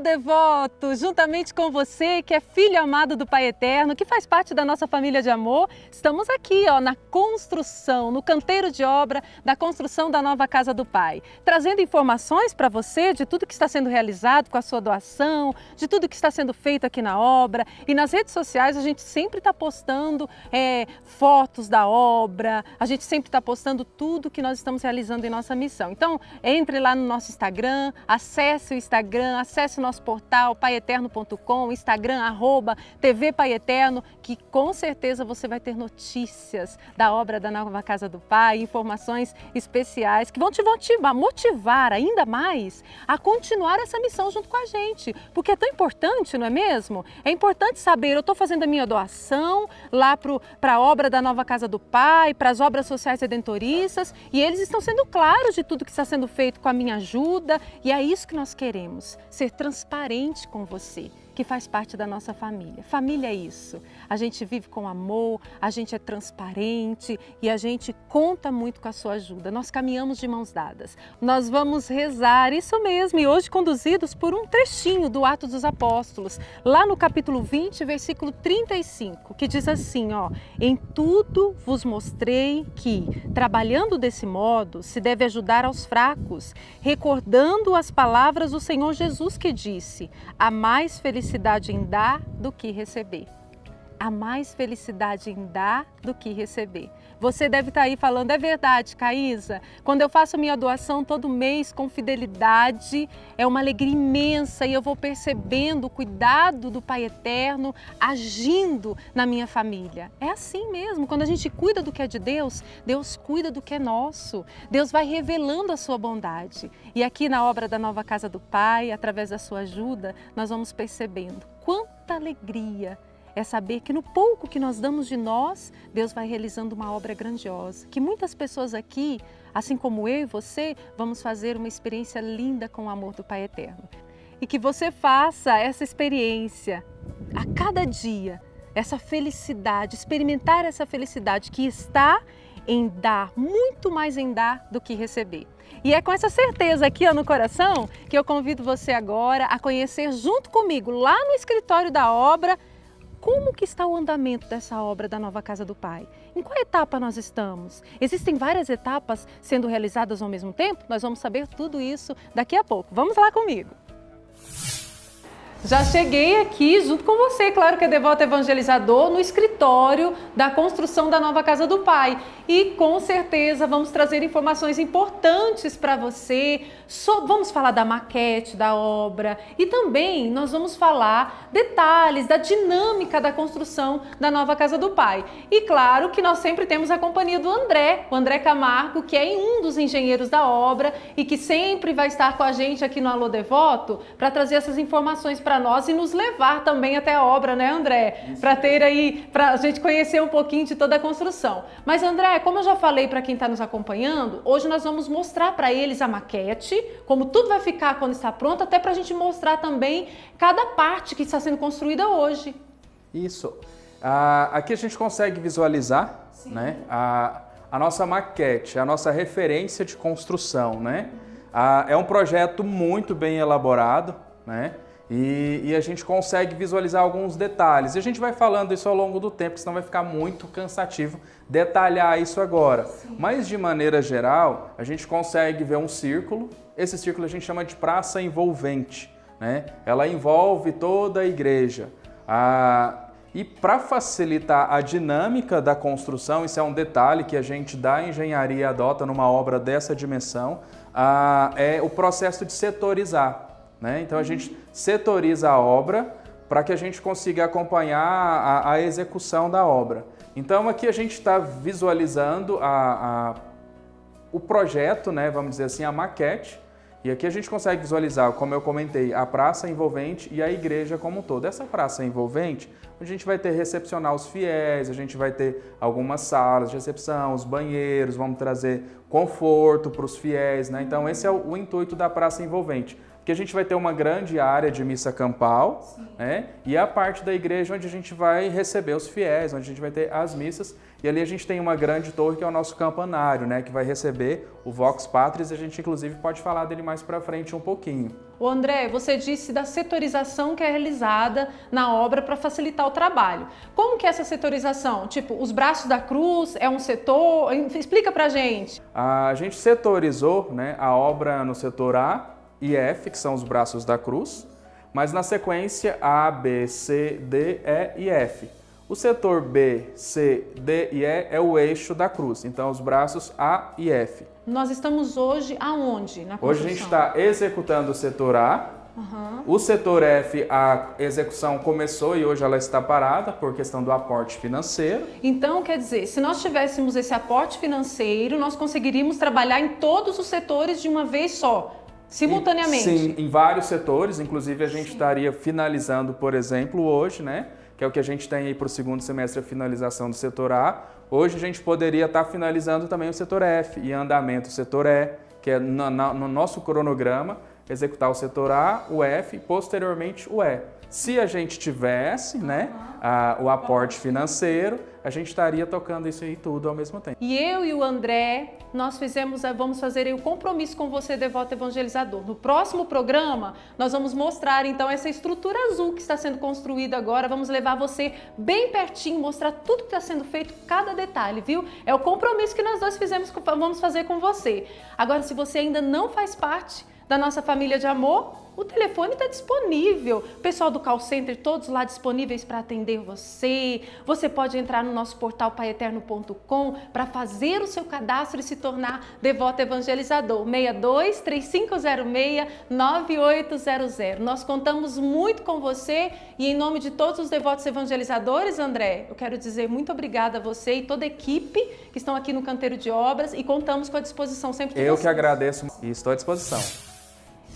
Devoto, juntamente com você que é filho amado do Pai Eterno, que faz parte da nossa família de amor, estamos aqui ó, na construção, no canteiro de obra da construção da nova casa do Pai, trazendo informações para você de tudo que está sendo realizado com a sua doação, de tudo que está sendo feito aqui na obra. E nas redes sociais a gente sempre está postando é, fotos da obra, a gente sempre está postando tudo que nós estamos realizando em nossa missão. Então, entre lá no nosso Instagram, acesse o Instagram, acesse o nosso nosso portal paieterno.com, Instagram, arroba TV Pai Eterno, que com certeza você vai ter notícias da obra da Nova Casa do Pai, informações especiais que vão te motivar, motivar ainda mais a continuar essa missão junto com a gente, porque é tão importante, não é mesmo? É importante saber, eu estou fazendo a minha doação lá para a obra da Nova Casa do Pai, para as obras sociais redentoristas, e eles estão sendo claros de tudo que está sendo feito com a minha ajuda, e é isso que nós queremos, ser transparentes transparente com você que faz parte da nossa família. Família é isso. A gente vive com amor, a gente é transparente e a gente conta muito com a sua ajuda. Nós caminhamos de mãos dadas. Nós vamos rezar, isso mesmo, e hoje conduzidos por um trechinho do Atos dos Apóstolos, lá no capítulo 20, versículo 35, que diz assim, ó: "Em tudo vos mostrei que, trabalhando desse modo, se deve ajudar aos fracos, recordando as palavras do Senhor Jesus que disse: a mais felicidade felicidade em dar do que receber. Há mais felicidade em dar do que receber. Você deve estar tá aí falando, é verdade, Caísa. Quando eu faço minha doação todo mês com fidelidade, é uma alegria imensa e eu vou percebendo o cuidado do Pai Eterno agindo na minha família. É assim mesmo. Quando a gente cuida do que é de Deus, Deus cuida do que é nosso. Deus vai revelando a sua bondade. E aqui na obra da nova casa do Pai, através da sua ajuda, nós vamos percebendo quanta alegria é saber que no pouco que nós damos de nós, Deus vai realizando uma obra grandiosa. Que muitas pessoas aqui, assim como eu e você, vamos fazer uma experiência linda com o amor do Pai Eterno. E que você faça essa experiência a cada dia, essa felicidade, experimentar essa felicidade que está em dar, muito mais em dar do que receber. E é com essa certeza aqui ó, no coração que eu convido você agora a conhecer junto comigo lá no escritório da obra como que está o andamento dessa obra da Nova Casa do Pai? Em qual etapa nós estamos? Existem várias etapas sendo realizadas ao mesmo tempo? Nós vamos saber tudo isso daqui a pouco. Vamos lá comigo! Já cheguei aqui junto com você, claro que é devoto evangelizador, no escritório da construção da nova casa do Pai. E com certeza vamos trazer informações importantes para você. So, vamos falar da maquete da obra e também nós vamos falar detalhes da dinâmica da construção da nova casa do Pai. E claro que nós sempre temos a companhia do André, o André Camargo, que é um dos engenheiros da obra e que sempre vai estar com a gente aqui no Alô Devoto para trazer essas informações para para nós e nos levar também até a obra, né, André? Para é ter aí, para a gente conhecer um pouquinho de toda a construção. Mas, André, como eu já falei para quem está nos acompanhando, hoje nós vamos mostrar para eles a maquete, como tudo vai ficar quando está pronto, até para a gente mostrar também cada parte que está sendo construída hoje. Isso. Ah, aqui a gente consegue visualizar né, a, a nossa maquete, a nossa referência de construção. Né? Ah, é um projeto muito bem elaborado. Né? E, e, a gente consegue visualizar alguns detalhes. E a gente vai falando isso ao longo do tempo, senão vai ficar muito cansativo detalhar isso agora. Sim. Mas de maneira geral, a gente consegue ver um círculo. Esse círculo a gente chama de praça envolvente. Né? Ela envolve toda a igreja. Ah, e para facilitar a dinâmica da construção, isso é um detalhe que a gente da engenharia adota numa obra dessa dimensão, ah, é o processo de setorizar. Né? Então a gente setoriza a obra para que a gente consiga acompanhar a, a, execução da obra. Então aqui a gente está visualizando a, a, o projeto, né? vamos dizer assim, a maquete. E aqui a gente consegue visualizar, como eu comentei, a praça envolvente e a igreja como um todo. Essa praça envolvente, a gente vai ter recepcionar os fiéis, a gente vai ter algumas salas de recepção, os banheiros, vamos trazer conforto para os fiéis, né? Então esse é o, o intuito da praça envolvente que a gente vai ter uma grande área de missa campal, Sim. né? E a parte da igreja onde a gente vai receber os fiéis, onde a gente vai ter as missas. E ali a gente tem uma grande torre que é o nosso campanário, né? Que vai receber o Vox Patris. A gente, inclusive, pode falar dele mais para frente um pouquinho. O André, você disse da setorização que é realizada na obra para facilitar o trabalho. Como que é essa setorização? Tipo, os braços da cruz é um setor? Explica para gente. A gente setorizou né, a obra no setor A, e F, que são os braços da cruz, mas na sequência A, B, C, D, E e F. O setor B, C, D e E é o eixo da cruz, então os braços A e F. Nós estamos hoje aonde? Na hoje a gente está executando o setor A. Uhum. O setor F, a execução começou e hoje ela está parada por questão do aporte financeiro. Então, quer dizer, se nós tivéssemos esse aporte financeiro, nós conseguiríamos trabalhar em todos os setores de uma vez só. Simultaneamente? E, sim, em vários setores. Inclusive, a gente sim. estaria finalizando, por exemplo, hoje, né? Que é o que a gente tem aí para o segundo semestre, a finalização do setor A. Hoje a gente poderia estar tá finalizando também o setor F e andamento o setor E, que é no, no nosso cronograma executar o setor A, o F e posteriormente o E. Se a gente tivesse né, a, o aporte financeiro, a gente estaria tocando isso aí tudo ao mesmo tempo. E eu e o André, nós fizemos, vamos fazer o compromisso com você, devoto evangelizador. No próximo programa, nós vamos mostrar então essa estrutura azul que está sendo construída agora. Vamos levar você bem pertinho, mostrar tudo que está sendo feito, cada detalhe, viu? É o compromisso que nós dois fizemos, vamos fazer com você. Agora, se você ainda não faz parte, da nossa família de amor, o telefone está disponível. pessoal do call center, todos lá disponíveis para atender você. Você pode entrar no nosso portal paeterno.com para fazer o seu cadastro e se tornar devoto evangelizador. 62 3506 9800. Nós contamos muito com você e em nome de todos os devotos evangelizadores, André, eu quero dizer muito obrigada a você e toda a equipe que estão aqui no canteiro de obras e contamos com a disposição sempre de Eu vocês. que agradeço e estou à disposição.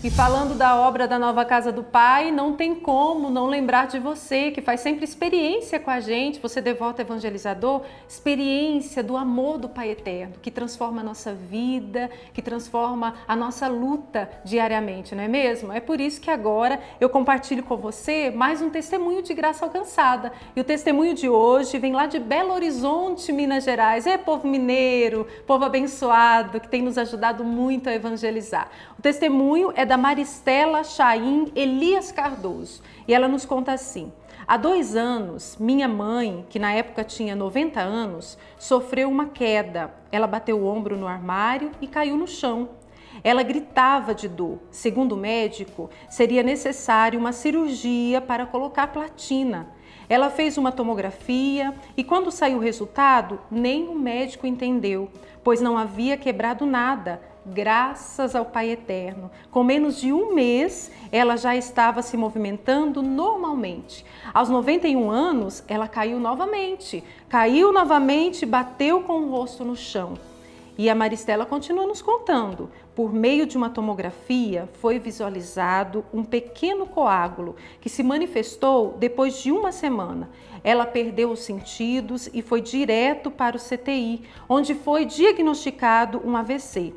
E falando da obra da Nova Casa do Pai, não tem como não lembrar de você, que faz sempre experiência com a gente, você devoto evangelizador, experiência do amor do Pai Eterno, que transforma a nossa vida, que transforma a nossa luta diariamente, não é mesmo? É por isso que agora eu compartilho com você mais um testemunho de graça alcançada. E o testemunho de hoje vem lá de Belo Horizonte, Minas Gerais. É povo mineiro, povo abençoado, que tem nos ajudado muito a evangelizar. O testemunho é da da Maristela Chaim Elias Cardoso. E ela nos conta assim: Há dois anos, minha mãe, que na época tinha 90 anos, sofreu uma queda. Ela bateu o ombro no armário e caiu no chão. Ela gritava de dor. Segundo o médico, seria necessário uma cirurgia para colocar platina. Ela fez uma tomografia e, quando saiu o resultado, nem o médico entendeu, pois não havia quebrado nada, graças ao Pai Eterno. Com menos de um mês, ela já estava se movimentando normalmente. Aos 91 anos, ela caiu novamente. Caiu novamente, bateu com o rosto no chão. E a Maristela continua nos contando. Por meio de uma tomografia, foi visualizado um pequeno coágulo que se manifestou depois de uma semana. Ela perdeu os sentidos e foi direto para o CTI, onde foi diagnosticado um AVC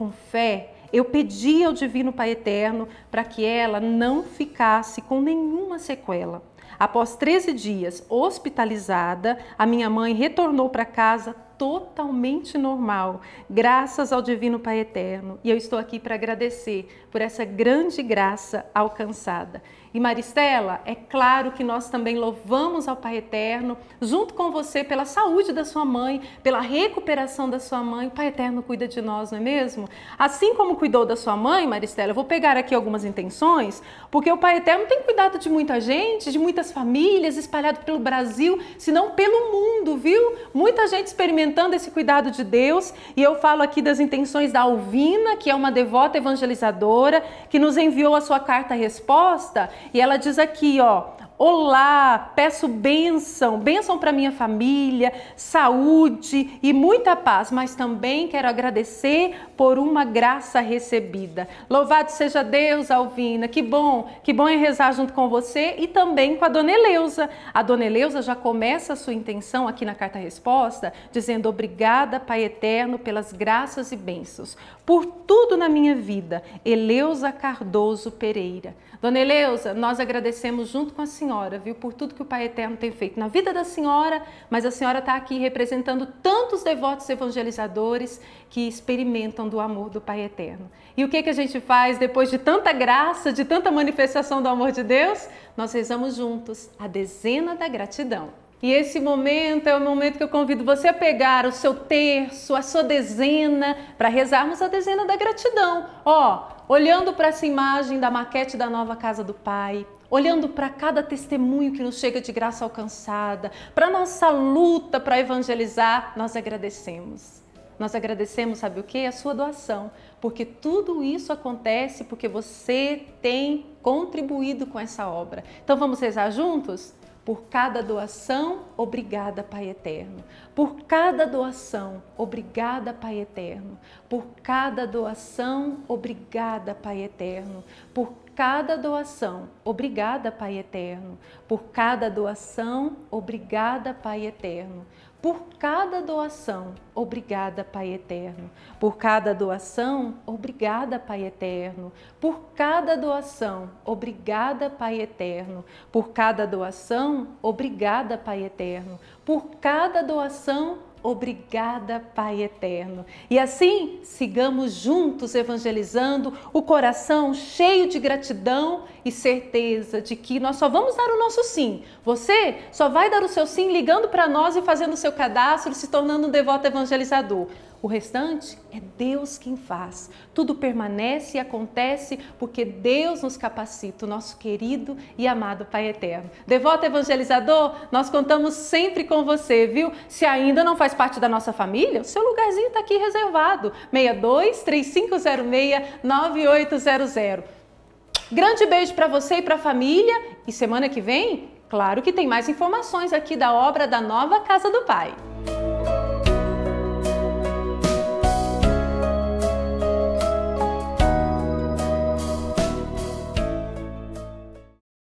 com fé, eu pedi ao Divino Pai Eterno para que ela não ficasse com nenhuma sequela. Após 13 dias hospitalizada, a minha mãe retornou para casa totalmente normal, graças ao Divino Pai Eterno. E eu estou aqui para agradecer por essa grande graça alcançada. E Maristela, é claro que nós também louvamos ao Pai Eterno, junto com você, pela saúde da sua mãe, pela recuperação da sua mãe. O Pai Eterno cuida de nós, não é mesmo? Assim como cuidou da sua mãe, Maristela, eu vou pegar aqui algumas intenções, porque o Pai Eterno tem cuidado de muita gente, de muitas famílias, espalhado pelo Brasil, se não pelo mundo, viu? Muita gente experimentando experimentando esse cuidado de Deus e eu falo aqui das intenções da Alvina, que é uma devota evangelizadora, que nos enviou a sua carta-resposta e ela diz aqui, ó. Olá, peço bênção, bênção para minha família, saúde e muita paz, mas também quero agradecer por uma graça recebida. Louvado seja Deus, Alvina, que bom, que bom é rezar junto com você e também com a dona Eleusa. A dona Eleusa já começa a sua intenção aqui na carta resposta dizendo obrigada, Pai eterno, pelas graças e bênçãos por tudo na minha vida, Eleusa Cardoso Pereira. Dona Eleusa, nós agradecemos junto com a senhora, viu, por tudo que o Pai Eterno tem feito na vida da senhora, mas a senhora está aqui representando tantos devotos evangelizadores que experimentam do amor do Pai Eterno. E o que, que a gente faz depois de tanta graça, de tanta manifestação do amor de Deus? Nós rezamos juntos a dezena da gratidão. E esse momento é o momento que eu convido você a pegar o seu terço, a sua dezena, para rezarmos a dezena da gratidão. Ó, olhando para essa imagem da maquete da nova casa do Pai, olhando para cada testemunho que nos chega de graça alcançada, para nossa luta para evangelizar, nós agradecemos. Nós agradecemos, sabe o que? A sua doação, porque tudo isso acontece porque você tem contribuído com essa obra. Então vamos rezar juntos? Por cada doação, obrigada, Pai eterno. Por cada doação, obrigada, Pai eterno. Por cada doação, obrigada, Pai eterno. Por cada doação, obrigada, Pai eterno. Por cada doação, obrigada, Pai eterno por cada doação, obrigada, Pai eterno. Por cada doação, obrigada, Pai eterno. Por cada doação, obrigada, Pai eterno. Por cada doação, obrigada, Pai eterno. Por cada doação, Obrigada, Pai eterno. E assim, sigamos juntos evangelizando, o coração cheio de gratidão e certeza de que nós só vamos dar o nosso sim. Você só vai dar o seu sim ligando para nós e fazendo o seu cadastro, se tornando um devoto evangelizador. O restante é Deus quem faz. Tudo permanece e acontece porque Deus nos capacita, o nosso querido e amado Pai Eterno. Devoto evangelizador, nós contamos sempre com você, viu? Se ainda não faz parte da nossa família, o seu lugarzinho está aqui reservado. 62 3506 9800. Grande beijo para você e para a família e semana que vem, claro que tem mais informações aqui da obra da Nova Casa do Pai.